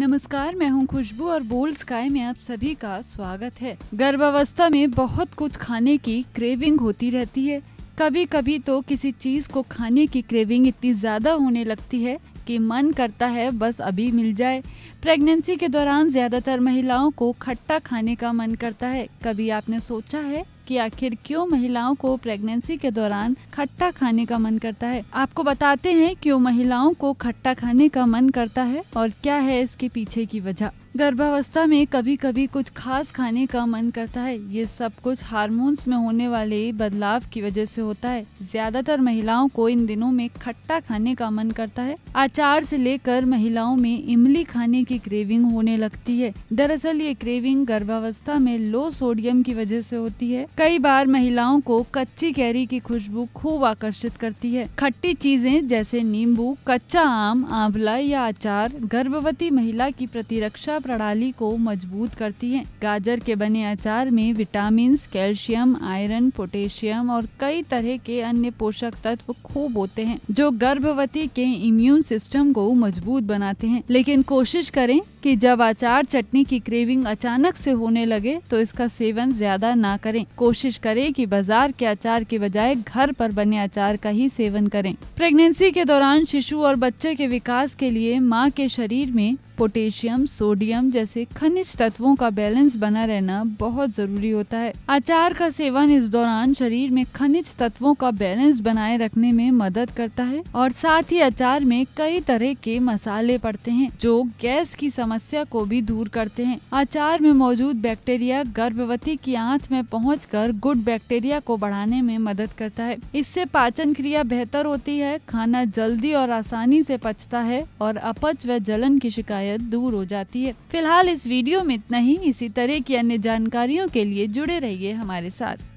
नमस्कार मैं हूं खुशबू और बोल्ड स्काई में आप सभी का स्वागत है गर्भावस्था में बहुत कुछ खाने की क्रेविंग होती रहती है कभी कभी तो किसी चीज को खाने की क्रेविंग इतनी ज्यादा होने लगती है कि मन करता है बस अभी मिल जाए प्रेगनेंसी के दौरान ज्यादातर महिलाओं को खट्टा खाने का मन करता है कभी आपने सोचा है कि आखिर क्यों महिलाओं को प्रेगनेंसी के दौरान खट्टा खाने का मन करता है आपको बताते हैं क्यों महिलाओं को खट्टा खाने का मन करता है और क्या है इसके पीछे की वजह गर्भावस्था में कभी कभी कुछ खास खाने का मन करता है ये सब कुछ हार्मोन्स में होने वाले बदलाव की वजह से होता है ज्यादातर महिलाओं को इन दिनों में खट्टा खाने का मन करता है अचार से लेकर महिलाओं में इमली खाने की क्रेविंग होने लगती है दरअसल ये क्रेविंग गर्भावस्था में लो सोडियम की वजह से होती है कई बार महिलाओं को कच्ची कैरी की खुशबू खूब आकर्षित करती है खट्टी चीजें जैसे नींबू कच्चा आम आंवला या अचार गर्भवती महिला की प्रतिरक्षा प्रणाली को मजबूत करती है गाजर के बने अचार में विटामिन कैल्शियम आयरन पोटेशियम और कई तरह के अन्य पोषक तत्व खूब होते हैं जो गर्भवती के इम्यून सिस्टम को मजबूत बनाते हैं लेकिन कोशिश करें कि जब अचार चटनी की क्रेविंग अचानक से होने लगे तो इसका सेवन ज्यादा ना करें कोशिश करें कि बाजार के अचार के बजाय घर पर बने अचार का ही सेवन करें प्रेगनेंसी के दौरान शिशु और बच्चे के विकास के लिए माँ के शरीर में पोटेशियम सोडियम जैसे खनिज तत्वों का बैलेंस बना रहना बहुत जरूरी होता है अचार का सेवन इस दौरान शरीर में खनिज तत्वों का बैलेंस बनाए रखने में मदद करता है और साथ ही अचार में कई तरह के मसाले पड़ते हैं जो गैस की समस्या को भी दूर करते हैं अचार में मौजूद बैक्टीरिया गर्भवती की आंत में पहुँच गुड बैक्टीरिया को बढ़ाने में मदद करता है इससे पाचन क्रिया बेहतर होती है खाना जल्दी और आसानी से पचता है और अपच व जलन की शिकायत शिकायत दूर हो जाती है फिलहाल इस वीडियो में इतना ही इसी तरह की अन्य जानकारियों के लिए जुड़े रहिए हमारे साथ